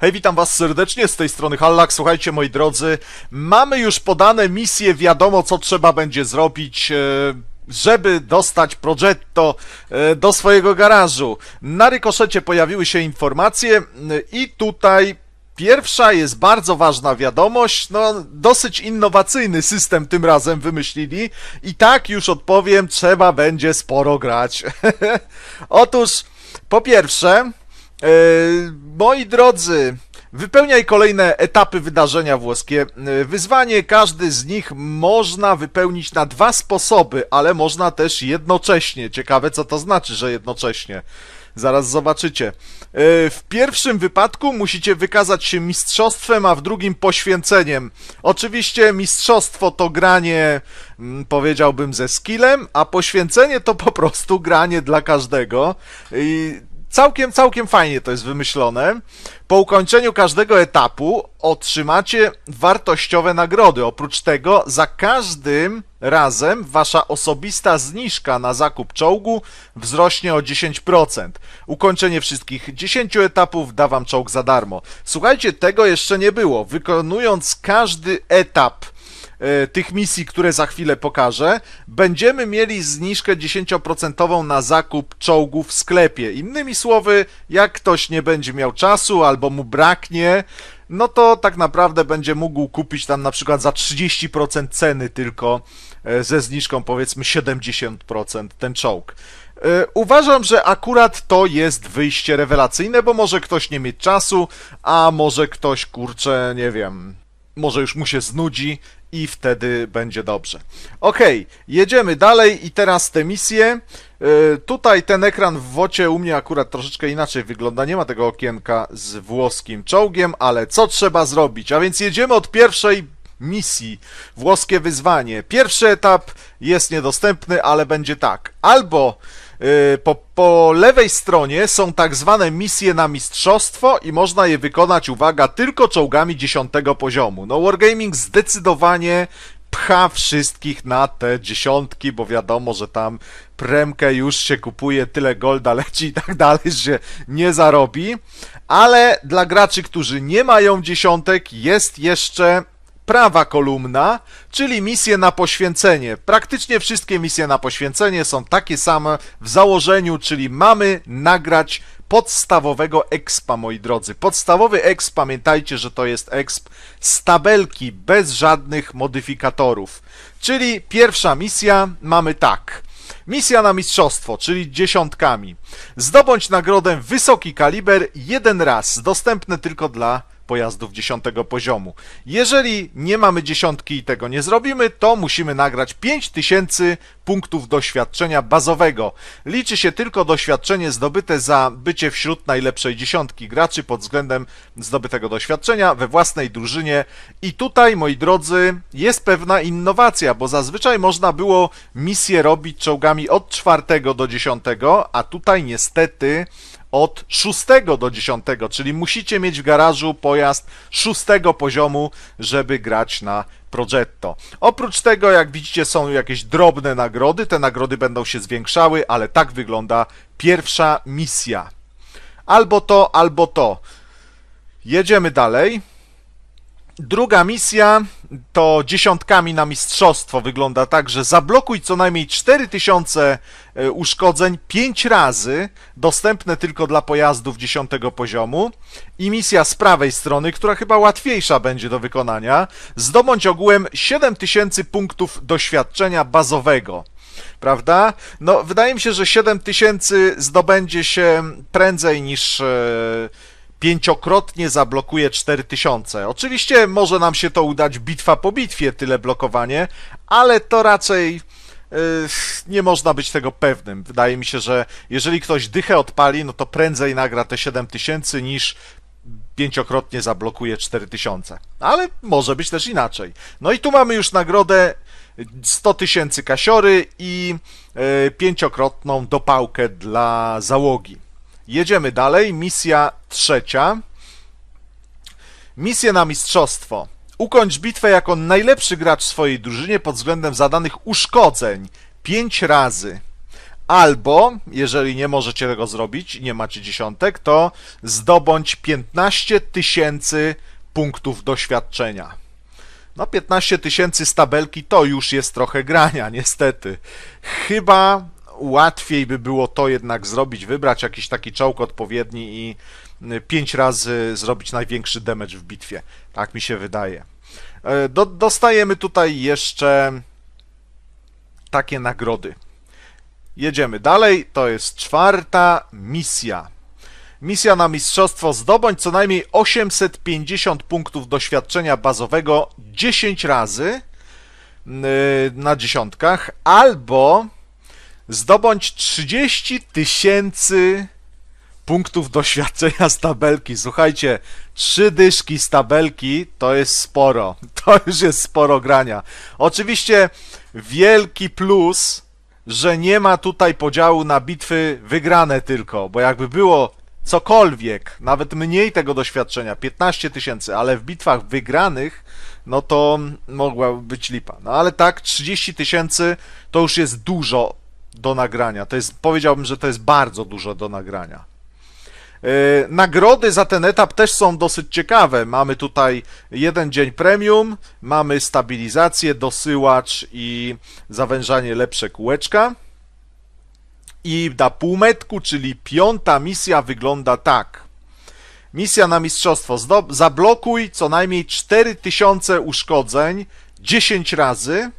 Hej, witam was serdecznie z tej strony Hallak. Słuchajcie, moi drodzy, mamy już podane misje, wiadomo co trzeba będzie zrobić e, żeby dostać Progetto e, do swojego garażu. Na rykoszecie pojawiły się informacje e, i tutaj Pierwsza jest bardzo ważna wiadomość, no dosyć innowacyjny system tym razem wymyślili i tak już odpowiem, trzeba będzie sporo grać. Otóż po pierwsze, E, moi drodzy, wypełniaj kolejne etapy wydarzenia włoskie. E, wyzwanie każdy z nich można wypełnić na dwa sposoby, ale można też jednocześnie. Ciekawe, co to znaczy, że jednocześnie. Zaraz zobaczycie. E, w pierwszym wypadku musicie wykazać się mistrzostwem, a w drugim poświęceniem. Oczywiście mistrzostwo to granie, mm, powiedziałbym, ze skillem, a poświęcenie to po prostu granie dla każdego. I Całkiem, całkiem fajnie to jest wymyślone. Po ukończeniu każdego etapu otrzymacie wartościowe nagrody. Oprócz tego za każdym razem wasza osobista zniżka na zakup czołgu wzrośnie o 10%. Ukończenie wszystkich 10 etapów da wam czołg za darmo. Słuchajcie, tego jeszcze nie było. Wykonując każdy etap E, tych misji, które za chwilę pokażę, będziemy mieli zniżkę 10% na zakup czołgu w sklepie. Innymi słowy, jak ktoś nie będzie miał czasu albo mu braknie, no to tak naprawdę będzie mógł kupić tam na przykład za 30% ceny tylko e, ze zniżką powiedzmy 70% ten czołg. E, uważam, że akurat to jest wyjście rewelacyjne, bo może ktoś nie mieć czasu, a może ktoś kurczę, nie wiem, może już mu się znudzi i wtedy będzie dobrze. Ok, jedziemy dalej i teraz te misje. E, tutaj ten ekran w wocie u mnie akurat troszeczkę inaczej wygląda. Nie ma tego okienka z włoskim czołgiem, ale co trzeba zrobić? A więc jedziemy od pierwszej misji. Włoskie wyzwanie. Pierwszy etap jest niedostępny, ale będzie tak. Albo Y, po, po lewej stronie są tak zwane misje na mistrzostwo i można je wykonać, uwaga, tylko czołgami 10 poziomu. No, Wargaming zdecydowanie pcha wszystkich na te dziesiątki, bo wiadomo, że tam premkę już się kupuje, tyle golda leci i tak dalej, że nie zarobi. Ale dla graczy, którzy nie mają dziesiątek, jest jeszcze prawa kolumna, czyli misje na poświęcenie. Praktycznie wszystkie misje na poświęcenie są takie same w założeniu, czyli mamy nagrać podstawowego expa, moi drodzy. Podstawowy exp, pamiętajcie, że to jest exp z tabelki, bez żadnych modyfikatorów. Czyli pierwsza misja mamy tak. Misja na mistrzostwo, czyli dziesiątkami. Zdobądź nagrodę wysoki kaliber jeden raz, dostępne tylko dla pojazdów dziesiątego poziomu. Jeżeli nie mamy dziesiątki i tego nie zrobimy, to musimy nagrać 5000 punktów doświadczenia bazowego. Liczy się tylko doświadczenie zdobyte za bycie wśród najlepszej dziesiątki graczy pod względem zdobytego doświadczenia we własnej drużynie. I tutaj, moi drodzy, jest pewna innowacja, bo zazwyczaj można było misje robić czołgami od czwartego do dziesiątego, a tutaj niestety od 6 do 10, czyli musicie mieć w garażu pojazd 6 poziomu, żeby grać na Progetto. Oprócz tego, jak widzicie, są jakieś drobne nagrody. Te nagrody będą się zwiększały, ale tak wygląda pierwsza misja. Albo to, albo to. Jedziemy dalej. Druga misja to dziesiątkami na mistrzostwo wygląda tak, że zablokuj co najmniej 4000 e, uszkodzeń 5 razy, dostępne tylko dla pojazdów 10 poziomu. I misja z prawej strony, która chyba łatwiejsza będzie do wykonania, zdobądź ogółem 7000 punktów doświadczenia bazowego prawda? No, wydaje mi się, że 7000 zdobędzie się prędzej niż e, pięciokrotnie zablokuje 4000. Oczywiście może nam się to udać bitwa po bitwie, tyle blokowanie, ale to raczej yy, nie można być tego pewnym. Wydaje mi się, że jeżeli ktoś dychę odpali, no to prędzej nagra te 7000 niż pięciokrotnie zablokuje 4000. Ale może być też inaczej. No i tu mamy już nagrodę 100 tysięcy kasiory i yy, pięciokrotną dopałkę dla załogi. Jedziemy dalej, misja trzecia. Misja na mistrzostwo. Ukończ bitwę jako najlepszy gracz w swojej drużynie pod względem zadanych uszkodzeń pięć razy. Albo, jeżeli nie możecie tego zrobić i nie macie dziesiątek, to zdobądź 15 tysięcy punktów doświadczenia. No, 15 tysięcy z tabelki to już jest trochę grania, niestety. Chyba łatwiej by było to jednak zrobić, wybrać jakiś taki czołg odpowiedni i y, pięć razy zrobić największy damage w bitwie. Tak mi się wydaje. E, do, dostajemy tutaj jeszcze takie nagrody. Jedziemy dalej, to jest czwarta misja. Misja na mistrzostwo zdobądź co najmniej 850 punktów doświadczenia bazowego 10 razy y, na dziesiątkach albo Zdobądź 30 tysięcy punktów doświadczenia z tabelki. Słuchajcie, trzy dyszki z tabelki to jest sporo. To już jest sporo grania. Oczywiście wielki plus, że nie ma tutaj podziału na bitwy wygrane tylko, bo jakby było cokolwiek, nawet mniej tego doświadczenia, 15 tysięcy, ale w bitwach wygranych, no to mogła być lipa. No ale tak, 30 tysięcy to już jest dużo do nagrania. To jest, powiedziałbym, że to jest bardzo dużo do nagrania. E, nagrody za ten etap też są dosyć ciekawe. Mamy tutaj jeden dzień premium, mamy stabilizację, dosyłacz i zawężanie lepsze kółeczka. I na półmetku, czyli piąta misja, wygląda tak. Misja na mistrzostwo. zablokuj co najmniej 4000 uszkodzeń 10 razy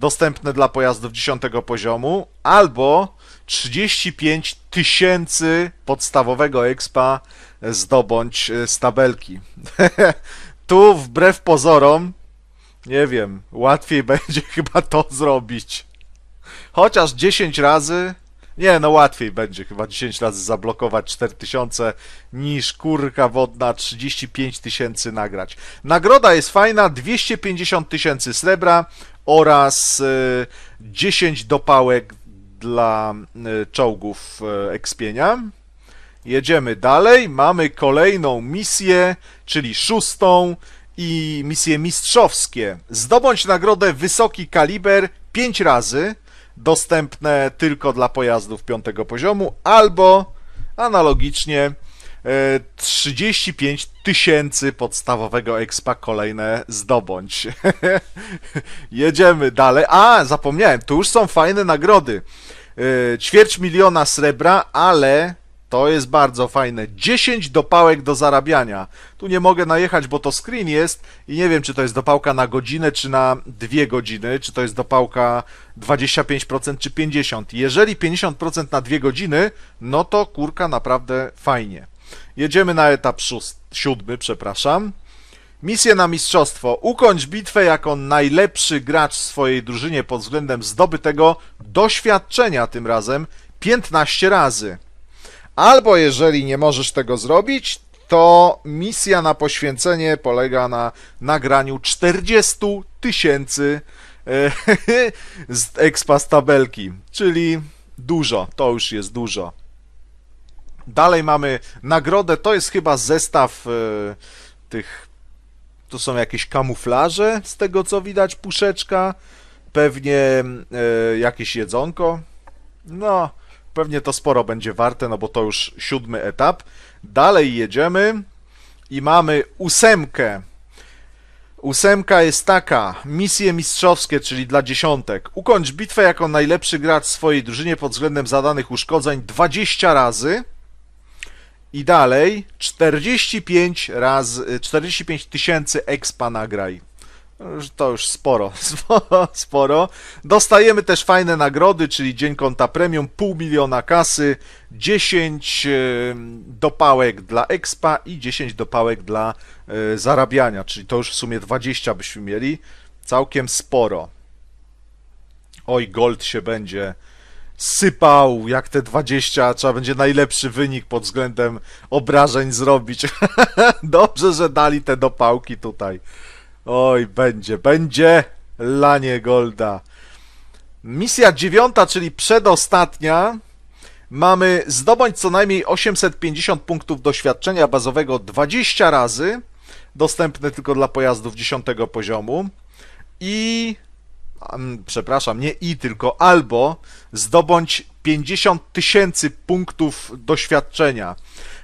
dostępne dla pojazdów 10 poziomu, albo 35 tysięcy podstawowego expa zdobądź e, z tabelki. tu wbrew pozorom, nie wiem, łatwiej będzie chyba to zrobić. Chociaż 10 razy nie, no łatwiej będzie chyba 10 razy zablokować 4000 niż kurka wodna 35 tysięcy nagrać. Nagroda jest fajna, 250 tysięcy srebra, oraz 10 y, dopałek dla y, czołgów y, ekspienia. Jedziemy dalej, mamy kolejną misję, czyli szóstą i misje mistrzowskie. Zdobądź nagrodę wysoki kaliber 5 razy, dostępne tylko dla pojazdów piątego poziomu, albo analogicznie 35 e, tysięcy podstawowego expa kolejne zdobądź. Jedziemy dalej. A, zapomniałem, tu już są fajne nagrody. E, ćwierć miliona srebra, ale to jest bardzo fajne. 10 dopałek do zarabiania. Tu nie mogę najechać, bo to screen jest i nie wiem, czy to jest dopałka na godzinę, czy na 2 godziny, czy to jest dopałka 25% czy 50%. Jeżeli 50% na 2 godziny, no to kurka naprawdę fajnie. Jedziemy na etap szóst, siódmy, przepraszam. Misję na mistrzostwo. Ukończ bitwę jako najlepszy gracz w swojej drużynie pod względem zdobytego doświadczenia tym razem 15 razy. Albo jeżeli nie możesz tego zrobić, to misja na poświęcenie polega na nagraniu 40 tysięcy e, z ekspastabelki, tabelki, czyli dużo, to już jest dużo. Dalej mamy nagrodę, to jest chyba zestaw e, tych, to są jakieś kamuflaże, z tego co widać, puszeczka, pewnie e, jakieś jedzonko, no, pewnie to sporo będzie warte, no bo to już siódmy etap. Dalej jedziemy i mamy ósemkę. Ósemka jest taka, misje mistrzowskie, czyli dla dziesiątek. Ukończ bitwę jako najlepszy gracz swojej drużynie pod względem zadanych uszkodzeń 20 razy i dalej 45 razy, 45 y, tysięcy expa nagraj. To już sporo, sporo, sporo. Dostajemy też fajne nagrody, czyli dzień konta premium, pół miliona kasy, 10 y, dopałek dla expa i 10 dopałek dla y, zarabiania, czyli to już w sumie 20 byśmy mieli. Całkiem sporo. Oj, gold się będzie sypał, jak te 20, trzeba będzie najlepszy wynik pod względem obrażeń zrobić. Dobrze, że dali te dopałki tutaj. Oj, będzie, będzie lanie Golda. Misja dziewiąta, czyli przedostatnia. Mamy zdobądź co najmniej 850 punktów doświadczenia bazowego 20 razy, dostępne tylko dla pojazdów 10 poziomu. I przepraszam, nie i, tylko albo zdobądź 50 tysięcy punktów doświadczenia.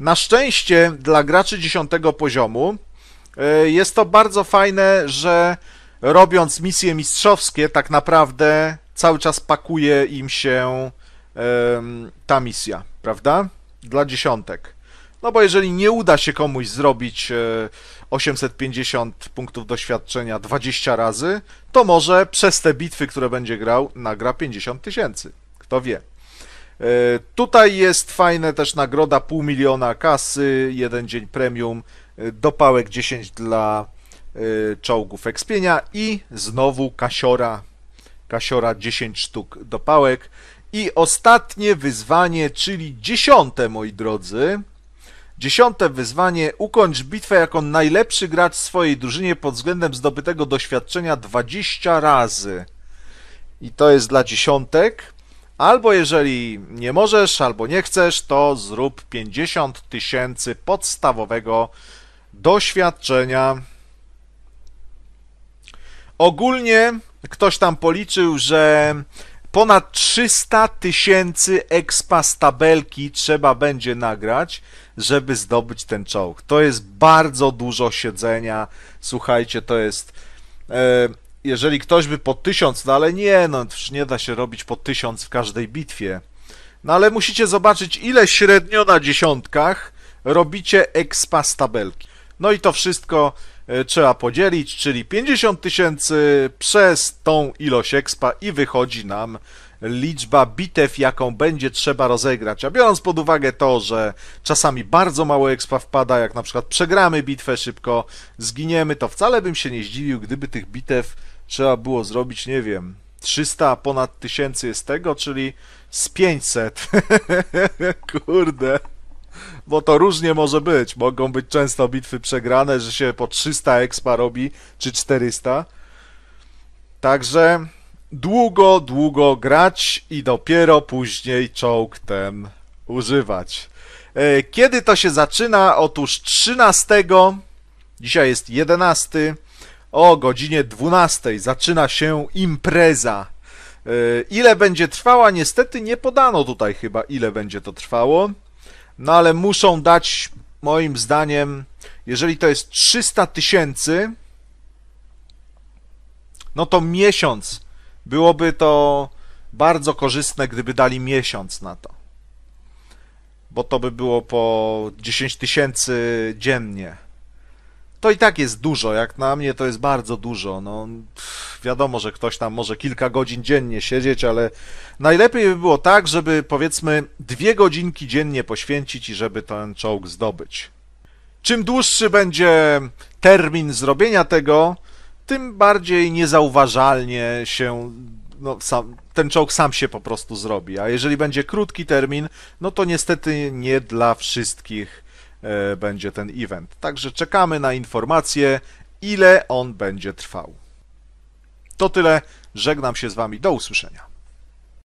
Na szczęście dla graczy 10 poziomu e, jest to bardzo fajne, że robiąc misje mistrzowskie, tak naprawdę cały czas pakuje im się ta misja, prawda? Dla dziesiątek. No bo jeżeli nie uda się komuś zrobić e, 850 punktów doświadczenia 20 razy, to może przez te bitwy, które będzie grał, nagra 50 tysięcy. Kto wie. E, tutaj jest fajne też nagroda pół miliona kasy, jeden dzień premium, e, dopałek 10 dla e, czołgów Expienia i znowu kasiora, kasiora 10 sztuk dopałek. I ostatnie wyzwanie, czyli dziesiąte, moi drodzy, Dziesiąte wyzwanie. Ukończ bitwę jako najlepszy gracz w swojej drużynie pod względem zdobytego doświadczenia 20 razy. I to jest dla dziesiątek. Albo jeżeli nie możesz, albo nie chcesz, to zrób 50 tysięcy podstawowego doświadczenia. Ogólnie ktoś tam policzył, że ponad 300 tysięcy expa z tabelki trzeba będzie nagrać, żeby zdobyć ten czołg. To jest bardzo dużo siedzenia. Słuchajcie, to jest. E, jeżeli ktoś by po tysiąc, no ale nie, no nie da się robić po tysiąc w każdej bitwie. No ale musicie zobaczyć, ile średnio na dziesiątkach robicie expa z tabelki. No i to wszystko e, trzeba podzielić, czyli 50 tysięcy przez tą ilość expa i wychodzi nam liczba bitew, jaką będzie trzeba rozegrać. A biorąc pod uwagę to, że czasami bardzo mało ekspa wpada, jak na przykład przegramy bitwę szybko, zginiemy, to wcale bym się nie zdziwił, gdyby tych bitew trzeba było zrobić, nie wiem, 300 ponad tysięcy jest tego, czyli z 500. Kurde. Bo to różnie może być. Mogą być często bitwy przegrane, że się po 300 expa robi, czy 400. Także długo, długo grać i dopiero później czołg ten używać. E, kiedy to się zaczyna? Otóż 13, dzisiaj jest 11, o godzinie 12 zaczyna się impreza. E, ile będzie trwała? Niestety nie podano tutaj chyba, ile będzie to trwało. No ale muszą dać, moim zdaniem, jeżeli to jest 300 tysięcy, no to miesiąc Byłoby to bardzo korzystne, gdyby dali miesiąc na to. Bo to by było po 10 tysięcy dziennie. To i tak jest dużo, jak na mnie to jest bardzo dużo. No, wiadomo, że ktoś tam może kilka godzin dziennie siedzieć, ale najlepiej by było tak, żeby powiedzmy dwie godzinki dziennie poświęcić i żeby ten czołg zdobyć. Czym dłuższy będzie termin zrobienia tego, tym bardziej niezauważalnie się no, sam, ten czołg sam się po prostu zrobi. A jeżeli będzie krótki termin, no to niestety nie dla wszystkich e, będzie ten event. Także czekamy na informacje, ile on będzie trwał. To tyle. Żegnam się z Wami. Do usłyszenia.